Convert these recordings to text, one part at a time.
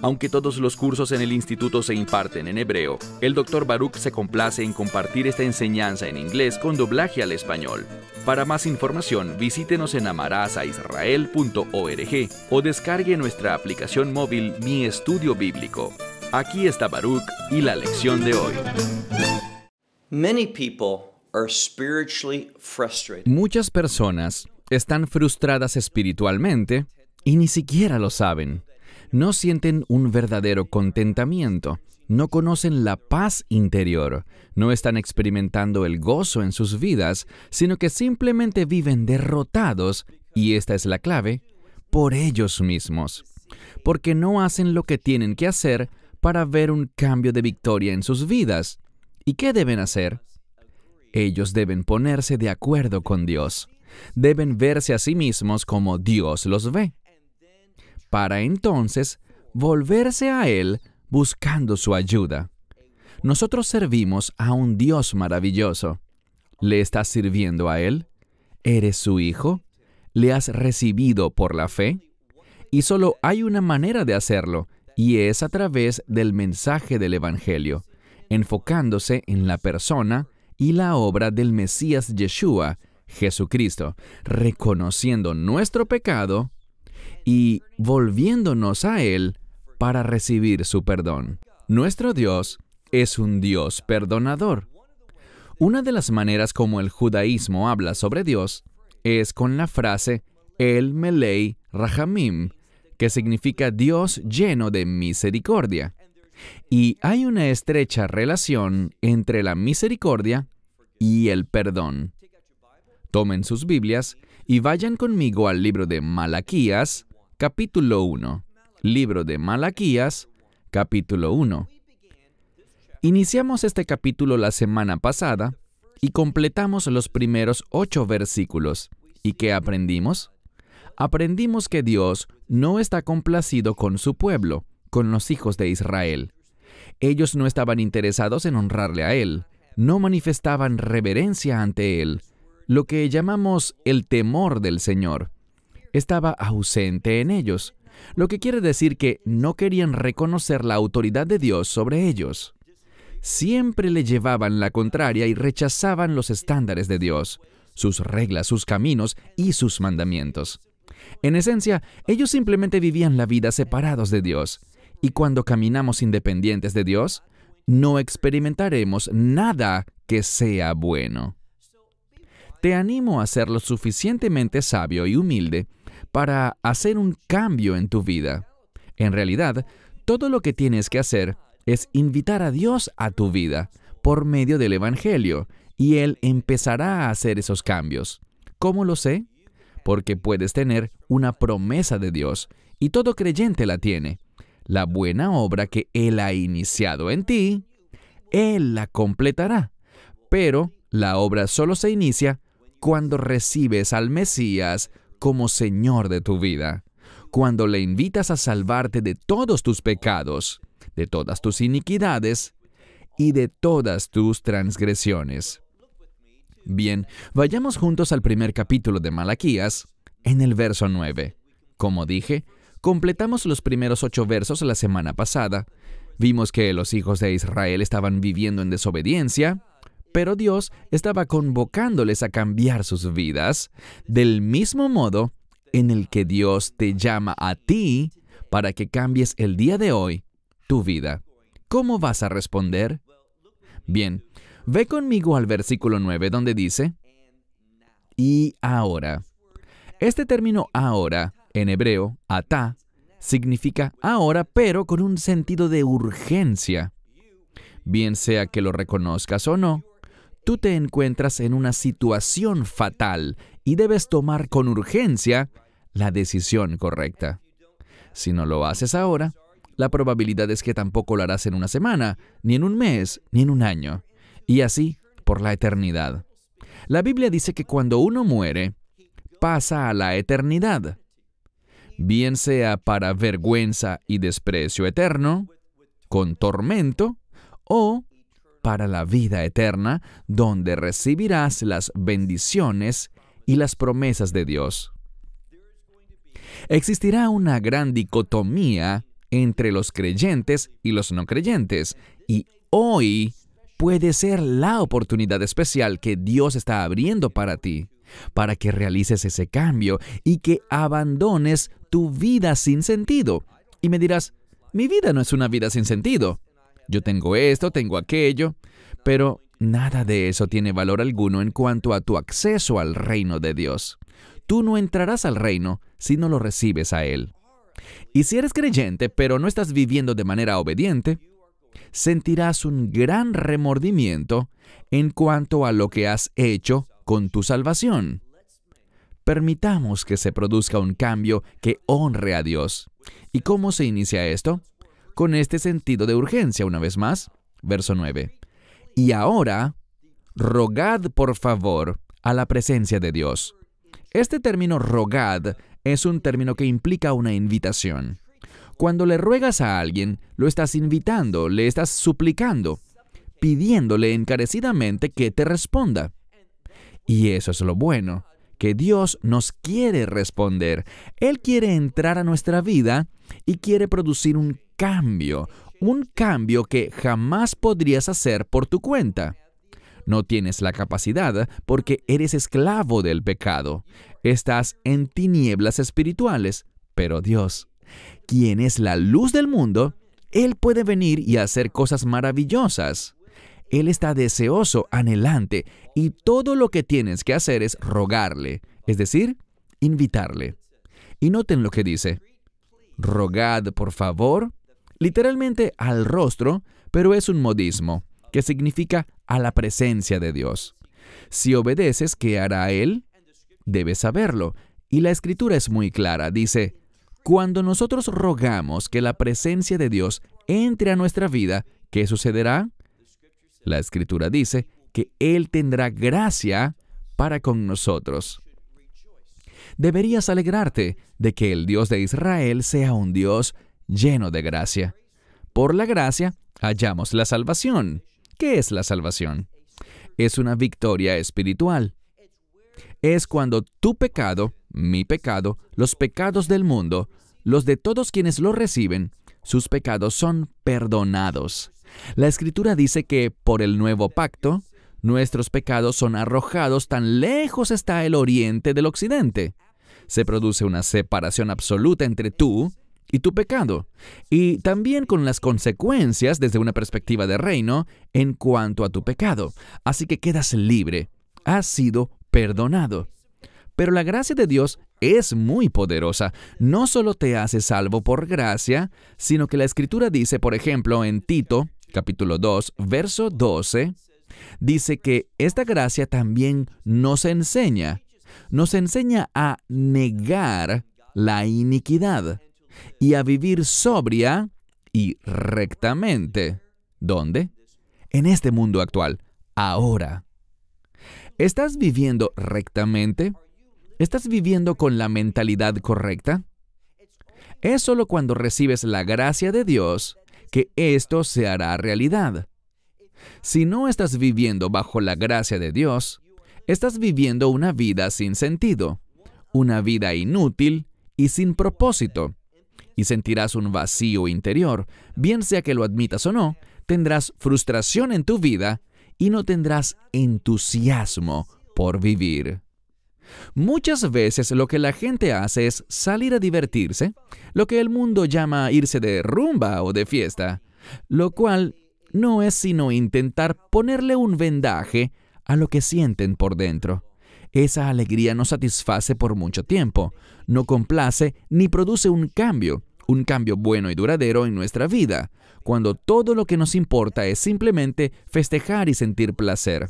aunque todos los cursos en el instituto se imparten en hebreo, el Dr. Baruch se complace en compartir esta enseñanza en inglés con doblaje al español. Para más información, visítenos en amarazaisrael.org o descargue nuestra aplicación móvil Mi Estudio Bíblico. Aquí está Baruch y la lección de hoy. Muchas personas están frustradas espiritualmente y ni siquiera lo saben no sienten un verdadero contentamiento, no conocen la paz interior, no están experimentando el gozo en sus vidas, sino que simplemente viven derrotados, y esta es la clave, por ellos mismos, porque no hacen lo que tienen que hacer para ver un cambio de victoria en sus vidas. ¿Y qué deben hacer? Ellos deben ponerse de acuerdo con Dios. Deben verse a sí mismos como Dios los ve para entonces volverse a Él buscando su ayuda. Nosotros servimos a un Dios maravilloso. ¿Le estás sirviendo a Él? ¿Eres su hijo? ¿Le has recibido por la fe? Y solo hay una manera de hacerlo, y es a través del mensaje del Evangelio, enfocándose en la persona y la obra del Mesías Yeshua, Jesucristo, reconociendo nuestro pecado y volviéndonos a Él para recibir su perdón. Nuestro Dios es un Dios perdonador. Una de las maneras como el judaísmo habla sobre Dios es con la frase El Melei Rahamim, que significa Dios lleno de misericordia. Y hay una estrecha relación entre la misericordia y el perdón. Tomen sus Biblias y vayan conmigo al libro de Malaquías, Capítulo 1. Libro de Malaquías, capítulo 1. Iniciamos este capítulo la semana pasada y completamos los primeros ocho versículos. ¿Y qué aprendimos? Aprendimos que Dios no está complacido con su pueblo, con los hijos de Israel. Ellos no estaban interesados en honrarle a Él, no manifestaban reverencia ante Él, lo que llamamos el temor del Señor estaba ausente en ellos, lo que quiere decir que no querían reconocer la autoridad de Dios sobre ellos. Siempre le llevaban la contraria y rechazaban los estándares de Dios, sus reglas, sus caminos y sus mandamientos. En esencia, ellos simplemente vivían la vida separados de Dios, y cuando caminamos independientes de Dios, no experimentaremos nada que sea bueno. Te animo a ser lo suficientemente sabio y humilde para hacer un cambio en tu vida. En realidad, todo lo que tienes que hacer es invitar a Dios a tu vida por medio del Evangelio, y Él empezará a hacer esos cambios. ¿Cómo lo sé? Porque puedes tener una promesa de Dios, y todo creyente la tiene. La buena obra que Él ha iniciado en ti, Él la completará. Pero la obra solo se inicia cuando recibes al Mesías como Señor de tu vida. Cuando le invitas a salvarte de todos tus pecados, de todas tus iniquidades y de todas tus transgresiones. Bien, vayamos juntos al primer capítulo de Malaquías, en el verso 9. Como dije, completamos los primeros ocho versos la semana pasada. Vimos que los hijos de Israel estaban viviendo en desobediencia, pero Dios estaba convocándoles a cambiar sus vidas del mismo modo en el que Dios te llama a ti para que cambies el día de hoy tu vida. ¿Cómo vas a responder? Bien, ve conmigo al versículo 9 donde dice, y ahora. Este término ahora, en hebreo, ata, significa ahora, pero con un sentido de urgencia. Bien sea que lo reconozcas o no, tú te encuentras en una situación fatal y debes tomar con urgencia la decisión correcta. Si no lo haces ahora, la probabilidad es que tampoco lo harás en una semana, ni en un mes, ni en un año, y así por la eternidad. La Biblia dice que cuando uno muere, pasa a la eternidad, bien sea para vergüenza y desprecio eterno, con tormento, o para la vida eterna, donde recibirás las bendiciones y las promesas de Dios. Existirá una gran dicotomía entre los creyentes y los no creyentes, y hoy puede ser la oportunidad especial que Dios está abriendo para ti, para que realices ese cambio y que abandones tu vida sin sentido. Y me dirás, mi vida no es una vida sin sentido. Yo tengo esto, tengo aquello, pero nada de eso tiene valor alguno en cuanto a tu acceso al reino de Dios. Tú no entrarás al reino si no lo recibes a Él. Y si eres creyente pero no estás viviendo de manera obediente, sentirás un gran remordimiento en cuanto a lo que has hecho con tu salvación. Permitamos que se produzca un cambio que honre a Dios. ¿Y cómo se inicia esto? con este sentido de urgencia una vez más. Verso 9. Y ahora, rogad por favor a la presencia de Dios. Este término rogad es un término que implica una invitación. Cuando le ruegas a alguien, lo estás invitando, le estás suplicando, pidiéndole encarecidamente que te responda. Y eso es lo bueno, que Dios nos quiere responder. Él quiere entrar a nuestra vida y quiere producir un cambio, un cambio que jamás podrías hacer por tu cuenta. No tienes la capacidad porque eres esclavo del pecado. Estás en tinieblas espirituales, pero Dios, quien es la luz del mundo, Él puede venir y hacer cosas maravillosas. Él está deseoso, anhelante, y todo lo que tienes que hacer es rogarle, es decir, invitarle. Y noten lo que dice. Rogad, por favor, literalmente al rostro, pero es un modismo, que significa a la presencia de Dios. Si obedeces, ¿qué hará Él? Debes saberlo. Y la escritura es muy clara, dice, cuando nosotros rogamos que la presencia de Dios entre a nuestra vida, ¿qué sucederá? La escritura dice que Él tendrá gracia para con nosotros. Deberías alegrarte de que el Dios de Israel sea un Dios lleno de gracia. Por la gracia hallamos la salvación. ¿Qué es la salvación? Es una victoria espiritual. Es cuando tu pecado, mi pecado, los pecados del mundo, los de todos quienes lo reciben, sus pecados son perdonados. La escritura dice que por el nuevo pacto, nuestros pecados son arrojados tan lejos está el oriente del occidente. Se produce una separación absoluta entre tú, y tu pecado, y también con las consecuencias desde una perspectiva de reino en cuanto a tu pecado. Así que quedas libre, has sido perdonado. Pero la gracia de Dios es muy poderosa. No solo te hace salvo por gracia, sino que la Escritura dice, por ejemplo, en Tito, capítulo 2, verso 12, dice que esta gracia también nos enseña, nos enseña a negar la iniquidad y a vivir sobria y rectamente. ¿Dónde? En este mundo actual, ahora. ¿Estás viviendo rectamente? ¿Estás viviendo con la mentalidad correcta? Es solo cuando recibes la gracia de Dios que esto se hará realidad. Si no estás viviendo bajo la gracia de Dios, estás viviendo una vida sin sentido, una vida inútil y sin propósito, y sentirás un vacío interior, bien sea que lo admitas o no, tendrás frustración en tu vida y no tendrás entusiasmo por vivir. Muchas veces lo que la gente hace es salir a divertirse, lo que el mundo llama irse de rumba o de fiesta, lo cual no es sino intentar ponerle un vendaje a lo que sienten por dentro. Esa alegría no satisface por mucho tiempo, no complace ni produce un cambio, un cambio bueno y duradero en nuestra vida, cuando todo lo que nos importa es simplemente festejar y sentir placer.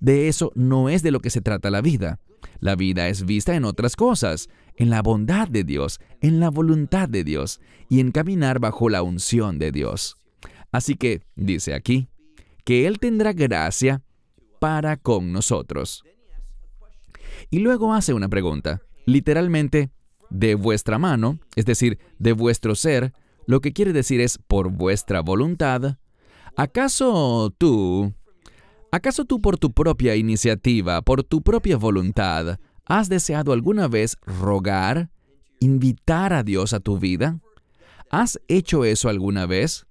De eso no es de lo que se trata la vida. La vida es vista en otras cosas, en la bondad de Dios, en la voluntad de Dios y en caminar bajo la unción de Dios. Así que, dice aquí, que Él tendrá gracia para con nosotros. Y luego hace una pregunta, literalmente, de vuestra mano, es decir, de vuestro ser, lo que quiere decir es por vuestra voluntad, ¿acaso tú, acaso tú por tu propia iniciativa, por tu propia voluntad, has deseado alguna vez rogar, invitar a Dios a tu vida? ¿Has hecho eso alguna vez?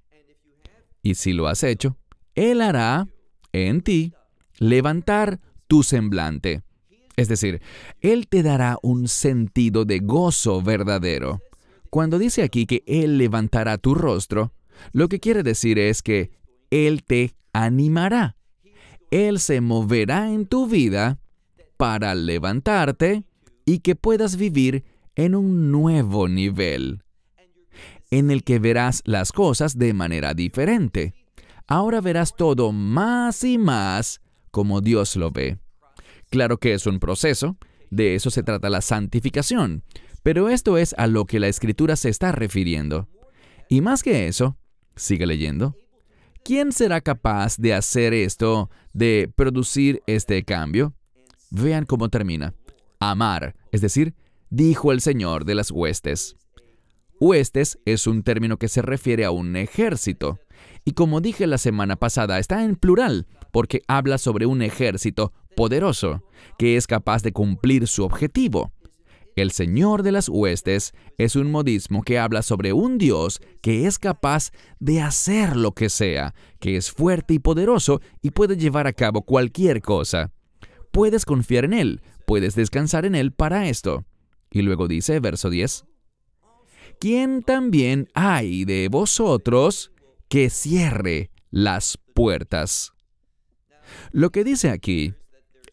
Y si lo has hecho, Él hará en ti levantar tu semblante. Es decir, Él te dará un sentido de gozo verdadero. Cuando dice aquí que Él levantará tu rostro, lo que quiere decir es que Él te animará. Él se moverá en tu vida para levantarte y que puedas vivir en un nuevo nivel, en el que verás las cosas de manera diferente. Ahora verás todo más y más como Dios lo ve. Claro que es un proceso, de eso se trata la santificación, pero esto es a lo que la escritura se está refiriendo. Y más que eso, sigue leyendo, ¿quién será capaz de hacer esto, de producir este cambio? Vean cómo termina. Amar, es decir, dijo el Señor de las huestes. Huestes es un término que se refiere a un ejército. Y como dije la semana pasada, está en plural, porque habla sobre un ejército, poderoso, que es capaz de cumplir su objetivo. El Señor de las Huestes es un modismo que habla sobre un Dios que es capaz de hacer lo que sea, que es fuerte y poderoso y puede llevar a cabo cualquier cosa. Puedes confiar en Él, puedes descansar en Él para esto. Y luego dice, verso 10, ¿quién también hay de vosotros que cierre las puertas? Lo que dice aquí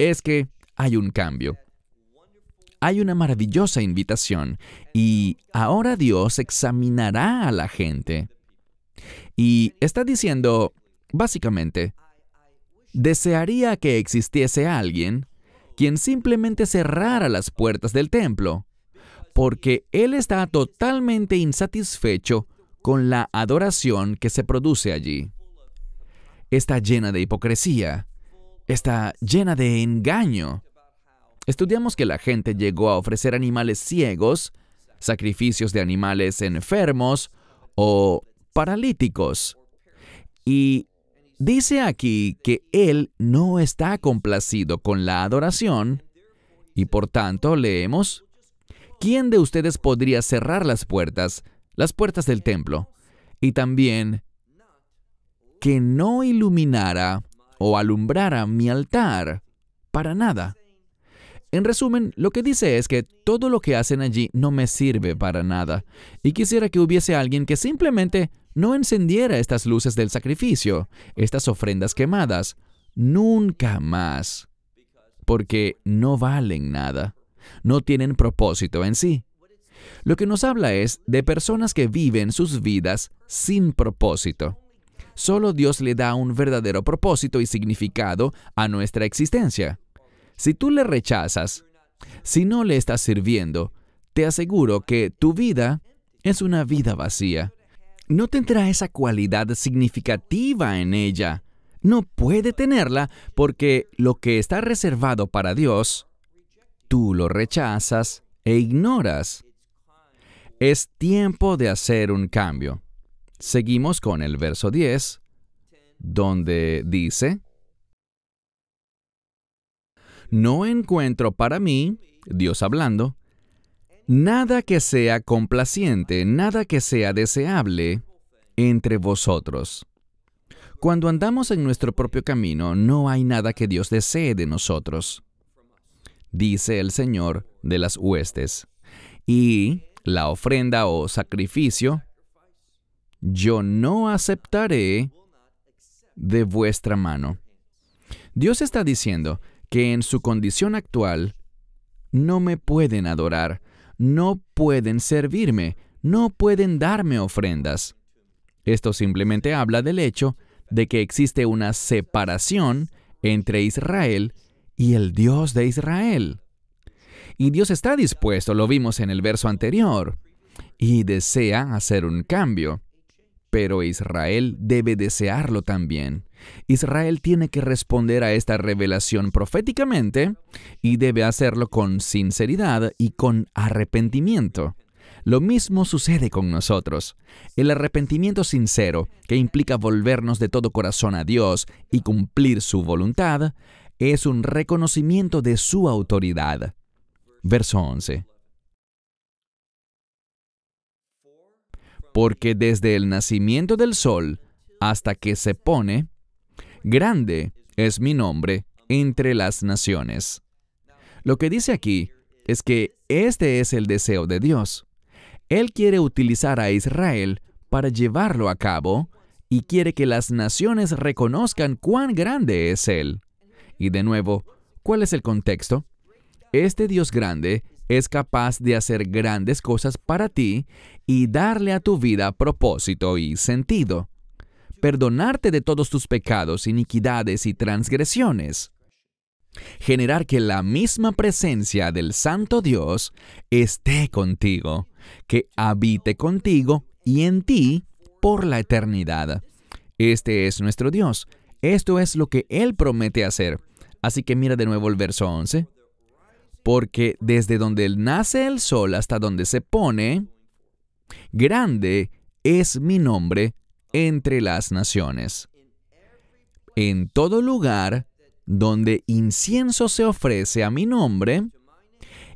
es que hay un cambio. Hay una maravillosa invitación y ahora Dios examinará a la gente. Y está diciendo, básicamente, desearía que existiese alguien quien simplemente cerrara las puertas del templo, porque él está totalmente insatisfecho con la adoración que se produce allí. Está llena de hipocresía, está llena de engaño. Estudiamos que la gente llegó a ofrecer animales ciegos, sacrificios de animales enfermos o paralíticos. Y dice aquí que Él no está complacido con la adoración y por tanto leemos, ¿quién de ustedes podría cerrar las puertas, las puertas del templo? Y también que no iluminara o alumbrara mi altar para nada. En resumen, lo que dice es que todo lo que hacen allí no me sirve para nada, y quisiera que hubiese alguien que simplemente no encendiera estas luces del sacrificio, estas ofrendas quemadas, nunca más, porque no valen nada, no tienen propósito en sí. Lo que nos habla es de personas que viven sus vidas sin propósito. Solo Dios le da un verdadero propósito y significado a nuestra existencia. Si tú le rechazas, si no le estás sirviendo, te aseguro que tu vida es una vida vacía. No tendrá esa cualidad significativa en ella. No puede tenerla porque lo que está reservado para Dios, tú lo rechazas e ignoras. Es tiempo de hacer un cambio. Seguimos con el verso 10, donde dice, No encuentro para mí, Dios hablando, nada que sea complaciente, nada que sea deseable entre vosotros. Cuando andamos en nuestro propio camino, no hay nada que Dios desee de nosotros, dice el Señor de las huestes. Y la ofrenda o sacrificio yo no aceptaré de vuestra mano. Dios está diciendo que en su condición actual no me pueden adorar, no pueden servirme, no pueden darme ofrendas. Esto simplemente habla del hecho de que existe una separación entre Israel y el Dios de Israel. Y Dios está dispuesto, lo vimos en el verso anterior, y desea hacer un cambio pero Israel debe desearlo también. Israel tiene que responder a esta revelación proféticamente y debe hacerlo con sinceridad y con arrepentimiento. Lo mismo sucede con nosotros. El arrepentimiento sincero, que implica volvernos de todo corazón a Dios y cumplir su voluntad, es un reconocimiento de su autoridad. Verso 11. porque desde el nacimiento del sol hasta que se pone, grande es mi nombre entre las naciones. Lo que dice aquí es que este es el deseo de Dios. Él quiere utilizar a Israel para llevarlo a cabo y quiere que las naciones reconozcan cuán grande es Él. Y de nuevo, ¿cuál es el contexto? Este Dios grande es capaz de hacer grandes cosas para ti y darle a tu vida propósito y sentido. Perdonarte de todos tus pecados, iniquidades y transgresiones. Generar que la misma presencia del Santo Dios esté contigo, que habite contigo y en ti por la eternidad. Este es nuestro Dios. Esto es lo que Él promete hacer. Así que mira de nuevo el verso 11 porque desde donde nace el sol hasta donde se pone, grande es mi nombre entre las naciones. En todo lugar donde incienso se ofrece a mi nombre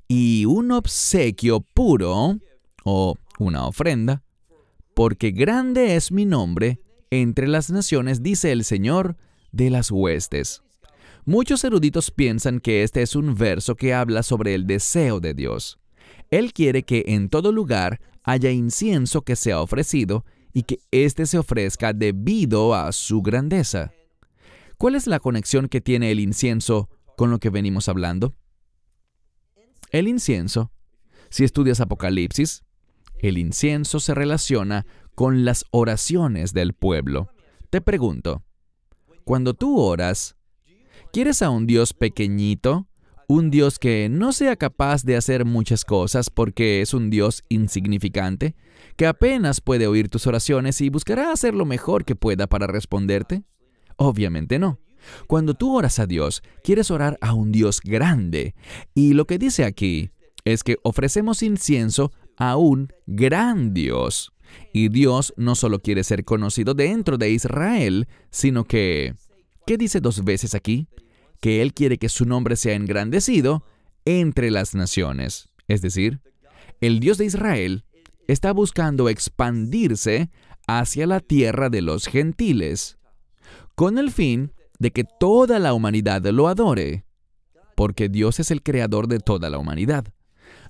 y un obsequio puro o una ofrenda, porque grande es mi nombre entre las naciones, dice el Señor de las huestes. Muchos eruditos piensan que este es un verso que habla sobre el deseo de Dios. Él quiere que en todo lugar haya incienso que sea ofrecido y que éste se ofrezca debido a su grandeza. ¿Cuál es la conexión que tiene el incienso con lo que venimos hablando? El incienso, si estudias Apocalipsis, el incienso se relaciona con las oraciones del pueblo. Te pregunto, cuando tú oras, ¿Quieres a un Dios pequeñito? ¿Un Dios que no sea capaz de hacer muchas cosas porque es un Dios insignificante? ¿Que apenas puede oír tus oraciones y buscará hacer lo mejor que pueda para responderte? Obviamente no. Cuando tú oras a Dios, quieres orar a un Dios grande. Y lo que dice aquí es que ofrecemos incienso a un gran Dios. Y Dios no solo quiere ser conocido dentro de Israel, sino que... ¿Qué dice dos veces aquí? que Él quiere que su nombre sea engrandecido entre las naciones. Es decir, el Dios de Israel está buscando expandirse hacia la tierra de los gentiles, con el fin de que toda la humanidad lo adore, porque Dios es el creador de toda la humanidad.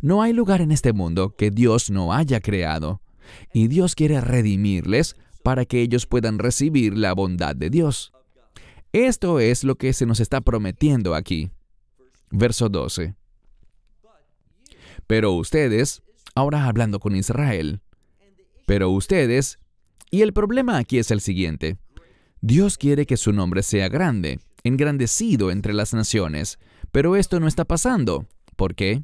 No hay lugar en este mundo que Dios no haya creado, y Dios quiere redimirles para que ellos puedan recibir la bondad de Dios. Esto es lo que se nos está prometiendo aquí. Verso 12. Pero ustedes, ahora hablando con Israel, pero ustedes, y el problema aquí es el siguiente, Dios quiere que su nombre sea grande, engrandecido entre las naciones, pero esto no está pasando. ¿Por qué?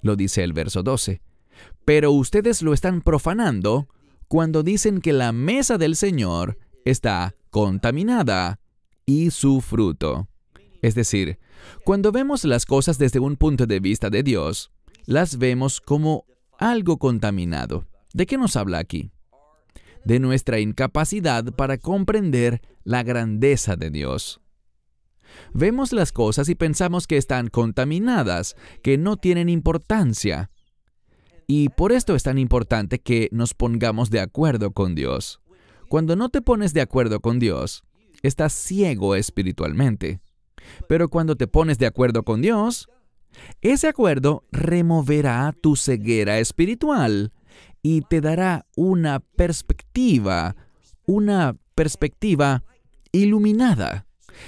Lo dice el verso 12. Pero ustedes lo están profanando cuando dicen que la mesa del Señor está contaminada y su fruto. Es decir, cuando vemos las cosas desde un punto de vista de Dios, las vemos como algo contaminado. ¿De qué nos habla aquí? De nuestra incapacidad para comprender la grandeza de Dios. Vemos las cosas y pensamos que están contaminadas, que no tienen importancia. Y por esto es tan importante que nos pongamos de acuerdo con Dios. Cuando no te pones de acuerdo con Dios, estás ciego espiritualmente. Pero cuando te pones de acuerdo con Dios, ese acuerdo removerá tu ceguera espiritual y te dará una perspectiva, una perspectiva iluminada.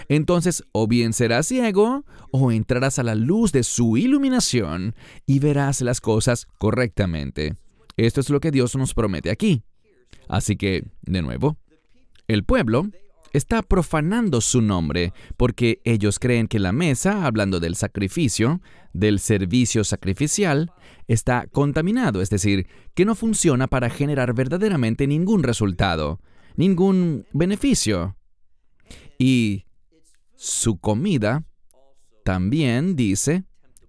Entonces, o bien serás ciego, o entrarás a la luz de su iluminación y verás las cosas correctamente. Esto es lo que Dios nos promete aquí. Así que, de nuevo, el pueblo está profanando su nombre, porque ellos creen que la mesa, hablando del sacrificio, del servicio sacrificial, está contaminado, es decir, que no funciona para generar verdaderamente ningún resultado, ningún beneficio. Y su comida, también dice,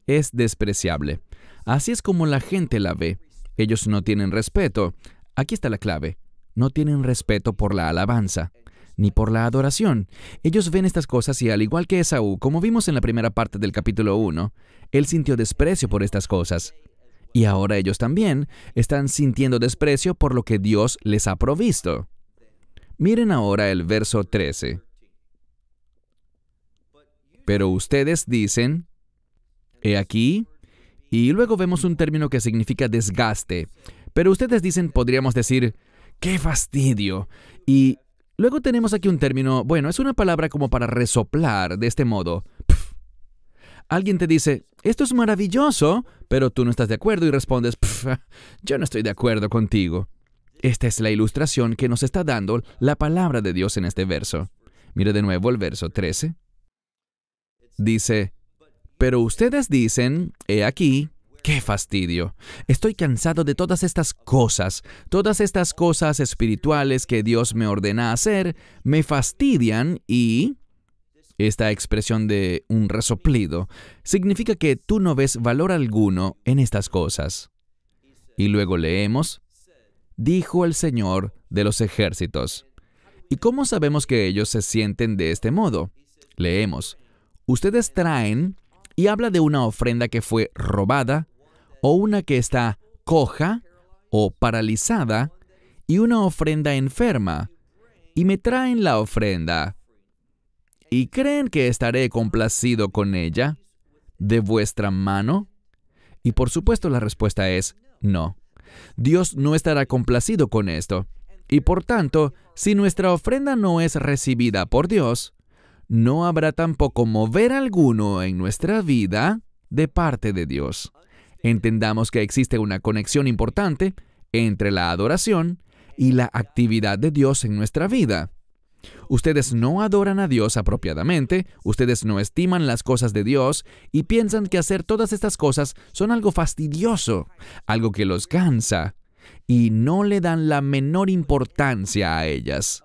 es despreciable. Así es como la gente la ve. Ellos no tienen respeto. Aquí está la clave. No tienen respeto por la alabanza ni por la adoración. Ellos ven estas cosas y al igual que Esaú, como vimos en la primera parte del capítulo 1, él sintió desprecio por estas cosas. Y ahora ellos también están sintiendo desprecio por lo que Dios les ha provisto. Miren ahora el verso 13. Pero ustedes dicen, he aquí, y luego vemos un término que significa desgaste. Pero ustedes dicen, podríamos decir, qué fastidio. Y Luego tenemos aquí un término, bueno, es una palabra como para resoplar de este modo. Alguien te dice, esto es maravilloso, pero tú no estás de acuerdo y respondes, yo no estoy de acuerdo contigo. Esta es la ilustración que nos está dando la palabra de Dios en este verso. Mire de nuevo el verso 13. Dice, pero ustedes dicen, he aquí, Qué fastidio. Estoy cansado de todas estas cosas. Todas estas cosas espirituales que Dios me ordena hacer me fastidian y... Esta expresión de un resoplido significa que tú no ves valor alguno en estas cosas. Y luego leemos, dijo el Señor de los ejércitos. ¿Y cómo sabemos que ellos se sienten de este modo? Leemos, ustedes traen y habla de una ofrenda que fue robada o una que está coja o paralizada y una ofrenda enferma, y me traen la ofrenda. ¿Y creen que estaré complacido con ella? ¿De vuestra mano? Y por supuesto la respuesta es no. Dios no estará complacido con esto. Y por tanto, si nuestra ofrenda no es recibida por Dios, no habrá tampoco mover alguno en nuestra vida de parte de Dios. Entendamos que existe una conexión importante entre la adoración y la actividad de Dios en nuestra vida. Ustedes no adoran a Dios apropiadamente, ustedes no estiman las cosas de Dios y piensan que hacer todas estas cosas son algo fastidioso, algo que los cansa, y no le dan la menor importancia a ellas.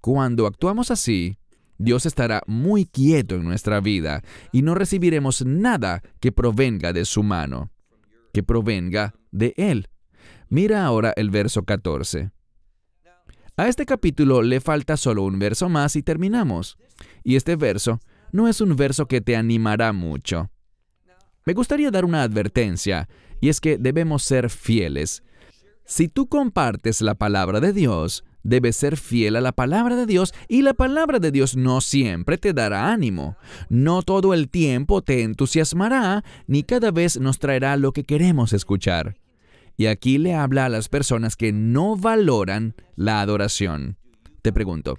Cuando actuamos así, Dios estará muy quieto en nuestra vida y no recibiremos nada que provenga de su mano, que provenga de Él. Mira ahora el verso 14. A este capítulo le falta solo un verso más y terminamos. Y este verso no es un verso que te animará mucho. Me gustaría dar una advertencia, y es que debemos ser fieles. Si tú compartes la palabra de Dios, debes ser fiel a la palabra de Dios y la palabra de Dios no siempre te dará ánimo. No todo el tiempo te entusiasmará, ni cada vez nos traerá lo que queremos escuchar. Y aquí le habla a las personas que no valoran la adoración. Te pregunto,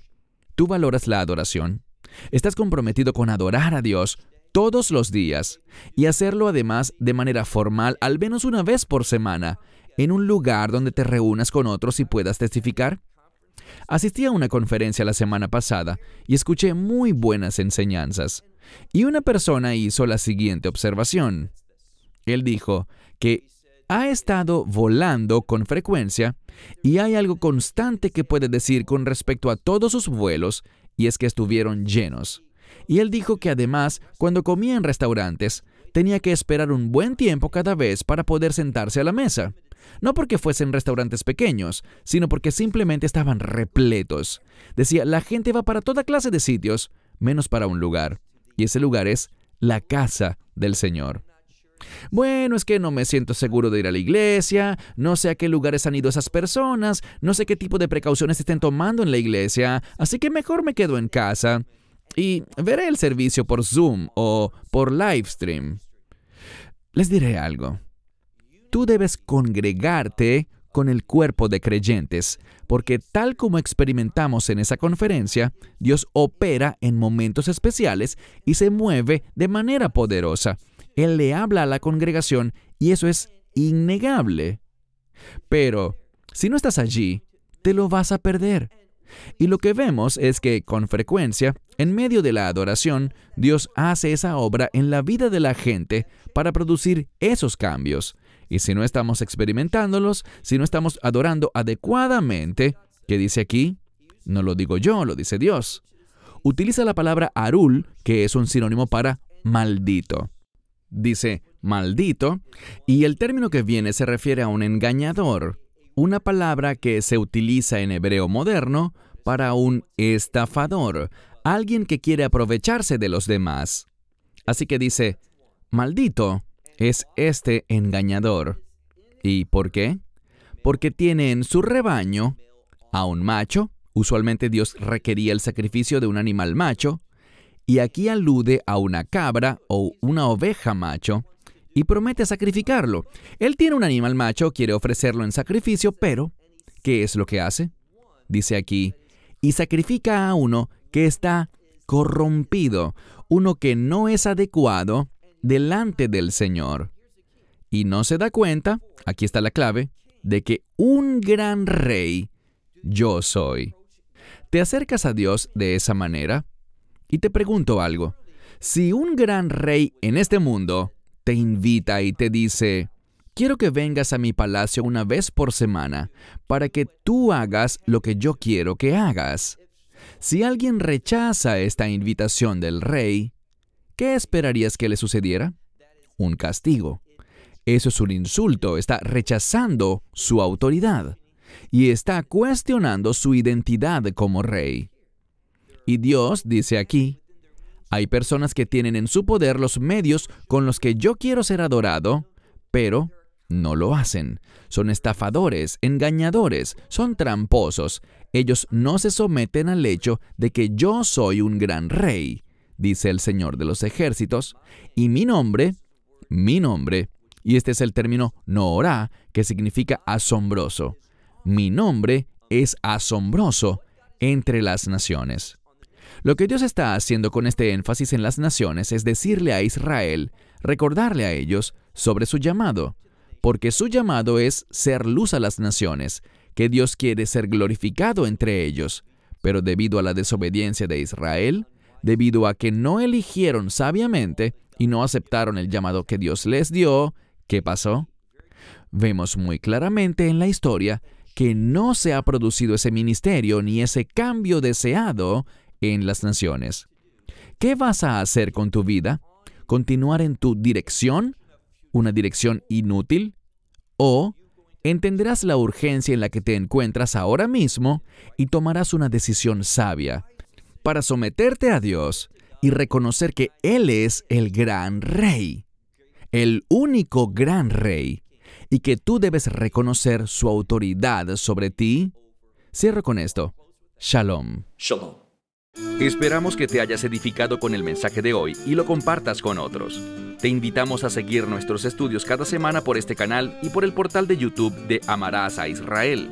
¿tú valoras la adoración? ¿Estás comprometido con adorar a Dios todos los días y hacerlo además de manera formal al menos una vez por semana en un lugar donde te reúnas con otros y puedas testificar? Asistí a una conferencia la semana pasada y escuché muy buenas enseñanzas. Y una persona hizo la siguiente observación. Él dijo que ha estado volando con frecuencia y hay algo constante que puede decir con respecto a todos sus vuelos y es que estuvieron llenos. Y él dijo que además, cuando comía en restaurantes, tenía que esperar un buen tiempo cada vez para poder sentarse a la mesa. No porque fuesen restaurantes pequeños, sino porque simplemente estaban repletos. Decía, la gente va para toda clase de sitios, menos para un lugar. Y ese lugar es la casa del Señor. Bueno, es que no me siento seguro de ir a la iglesia, no sé a qué lugares han ido esas personas, no sé qué tipo de precauciones estén tomando en la iglesia, así que mejor me quedo en casa y veré el servicio por Zoom o por livestream. Les diré algo tú debes congregarte con el cuerpo de creyentes, porque tal como experimentamos en esa conferencia, Dios opera en momentos especiales y se mueve de manera poderosa. Él le habla a la congregación y eso es innegable. Pero, si no estás allí, te lo vas a perder. Y lo que vemos es que, con frecuencia, en medio de la adoración, Dios hace esa obra en la vida de la gente para producir esos cambios. Y si no estamos experimentándolos, si no estamos adorando adecuadamente, ¿qué dice aquí? No lo digo yo, lo dice Dios. Utiliza la palabra arul, que es un sinónimo para maldito. Dice maldito, y el término que viene se refiere a un engañador, una palabra que se utiliza en hebreo moderno para un estafador, alguien que quiere aprovecharse de los demás. Así que dice, maldito, es este engañador. ¿Y por qué? Porque tiene en su rebaño a un macho, usualmente Dios requería el sacrificio de un animal macho, y aquí alude a una cabra o una oveja macho, y promete sacrificarlo. Él tiene un animal macho, quiere ofrecerlo en sacrificio, pero ¿qué es lo que hace? Dice aquí, y sacrifica a uno que está corrompido, uno que no es adecuado delante del Señor. Y no se da cuenta, aquí está la clave, de que un gran rey yo soy. Te acercas a Dios de esa manera y te pregunto algo. Si un gran rey en este mundo te invita y te dice, quiero que vengas a mi palacio una vez por semana para que tú hagas lo que yo quiero que hagas. Si alguien rechaza esta invitación del rey, ¿qué esperarías que le sucediera? Un castigo. Eso es un insulto, está rechazando su autoridad y está cuestionando su identidad como rey. Y Dios dice aquí, hay personas que tienen en su poder los medios con los que yo quiero ser adorado, pero no lo hacen. Son estafadores, engañadores, son tramposos. Ellos no se someten al hecho de que yo soy un gran rey dice el Señor de los ejércitos, y mi nombre, mi nombre, y este es el término Noorá, que significa asombroso. Mi nombre es asombroso entre las naciones. Lo que Dios está haciendo con este énfasis en las naciones es decirle a Israel, recordarle a ellos sobre su llamado, porque su llamado es ser luz a las naciones, que Dios quiere ser glorificado entre ellos, pero debido a la desobediencia de Israel, debido a que no eligieron sabiamente y no aceptaron el llamado que Dios les dio, ¿qué pasó? Vemos muy claramente en la historia que no se ha producido ese ministerio ni ese cambio deseado en las naciones. ¿Qué vas a hacer con tu vida? ¿Continuar en tu dirección? ¿Una dirección inútil? ¿O entenderás la urgencia en la que te encuentras ahora mismo y tomarás una decisión sabia? para someterte a Dios y reconocer que Él es el gran rey, el único gran rey, y que tú debes reconocer su autoridad sobre ti. Cierro con esto. Shalom. Esperamos que te hayas edificado con el mensaje de hoy y lo compartas con otros. Te invitamos a seguir nuestros estudios cada semana por este canal y por el portal de YouTube de Amarás a Israel.